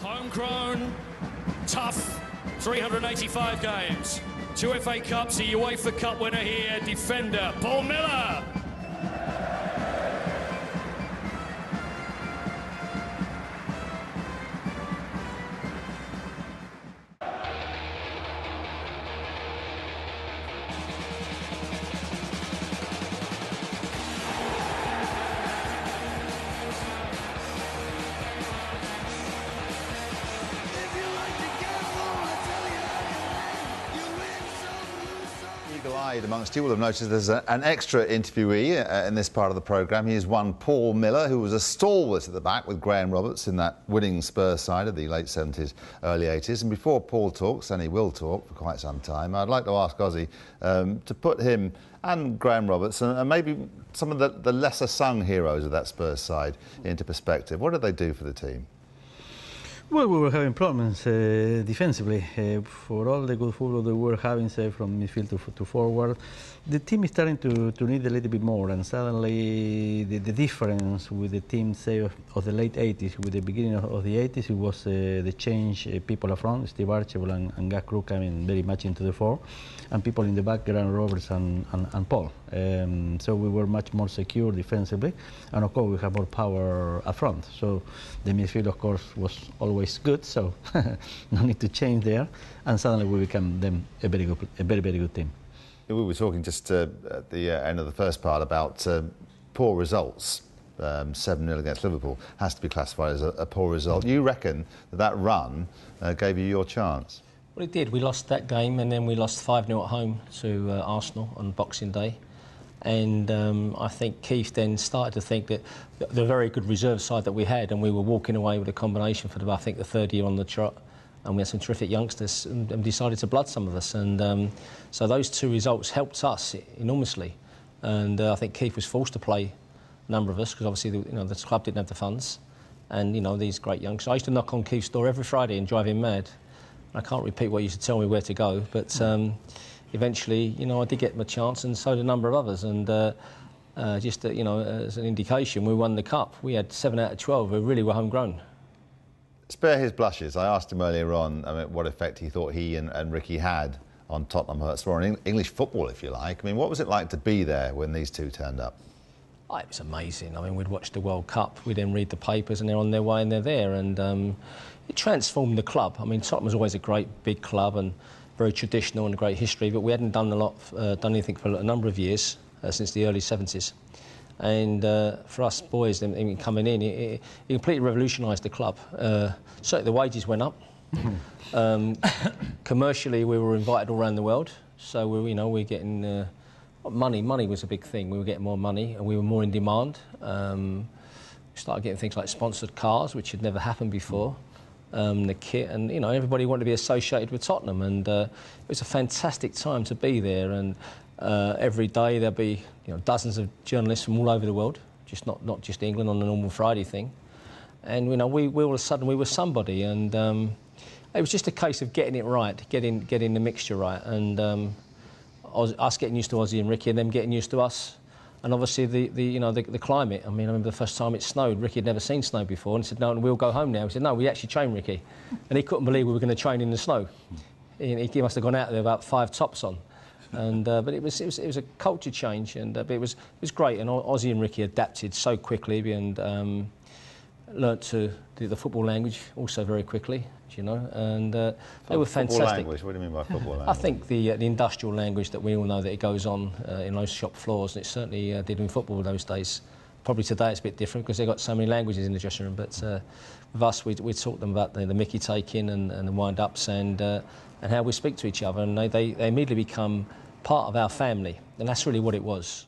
Homegrown, tough, 385 games. Two FA Cups, a UEFA Cup winner here, defender, Paul Miller. eagle-eyed amongst you will have noticed there's a, an extra interviewee uh, in this part of the programme. is one Paul Miller, who was a stalwart at the back with Graham Roberts in that winning Spurs side of the late 70s, early 80s. And before Paul talks, and he will talk for quite some time, I'd like to ask Ozzy um, to put him and Graham Roberts and, and maybe some of the, the lesser-sung heroes of that Spurs side into perspective. What did they do for the team? Well, we were having problems uh, defensively. Uh, for all the good football they were having, say, from midfield to, to forward, the team is starting to, to need a little bit more. And suddenly, the, the difference with the team, say, of, of, the late 80s, with the beginning of, of the 80s, it was uh, the change uh, people up front, Steve Archibald and, and Gus Crook coming very much into the fore, and people in the background, Roberts and, and, and Paul. Um, so we were much more secure defensively. And of course, we have more power up front. So the midfield, of course, was always always good, so no need to change there. And suddenly we become them a very good, a very very good team. We were talking just uh, at the uh, end of the first part about uh, poor results. Um, 7 0 against Liverpool has to be classified as a, a poor result. You reckon that that run uh, gave you your chance? Well, it did. We lost that game and then we lost 5 0 at home to uh, Arsenal on Boxing Day. And um, I think Keith then started to think that the very good reserve side that we had, and we were walking away with a combination for, the, I think, the third year on the trot. And we had some terrific youngsters and, and decided to blood some of us. And um, so those two results helped us enormously. And uh, I think Keith was forced to play a number of us because obviously the, you know, the club didn't have the funds. And you know these great youngsters. I used to knock on Keith's door every Friday and drive him mad. I can't repeat what you used to tell me where to go, but. Um, eventually, you know, I did get my chance, and so did a number of others. And uh, uh, just, uh, you know, as an indication, we won the cup. We had seven out of 12 who really were homegrown. Spare his blushes. I asked him earlier on I mean, what effect he thought he and, and Ricky had on Tottenham Hotspur and English football, if you like. I mean, what was it like to be there when these two turned up? Oh, it was amazing. I mean, we'd watch the World Cup, we'd then read the papers, and they're on their way and they're there. And um, it transformed the club. I mean, Tottenham was always a great big club and very traditional and a great history, but we hadn't done a lot, uh, done anything for a number of years uh, since the early 70s. And uh, for us boys, them, coming in, it, it, completely revolutionised the club. Uh, certainly, the wages went up. um, commercially, we were invited all around the world, so we, you know, we're getting uh, money. Money was a big thing. We were getting more money and we were more in demand. Um, we started getting things like sponsored cars, which had never happened before. Um, the kit, and you know, everybody wanted to be associated with Tottenham, and uh, it was a fantastic time to be there. And uh, every day there'd be you know dozens of journalists from all over the world, just not not just England on the normal Friday thing. And you know, we, we all of a sudden we were somebody, and um, it was just a case of getting it right, getting getting the mixture right, and. Um, us getting used to Aussie and Ricky and them getting used to us. And obviously the, the you know the, the, climate. I mean, I remember the first time it snowed. Ricky had never seen snow before, and he said, "No, and we'll go home now." He said, "No, we actually train Ricky," and he couldn't believe we were going to train in the snow. He, he must have gone out there about five tops on. And, uh, but it was, it was it was a culture change, and uh, it was it was great. And Aussie and Ricky adapted so quickly, and um, learnt to the, the, football language also very quickly, you know, and uh, they were fantastic. Football language, what do you mean by football language? I think the, uh, the industrial language that we all know that it goes on uh, in those shop floors, and it certainly uh, did in football those days. Probably today it's a bit different because they've got so many languages in the dressing room, but uh, with us, we, we taught them about the, the mickey taking and, and the wind-ups and, uh, and how we speak to each other, and they, they, they immediately become part of our family, and that's really what it was.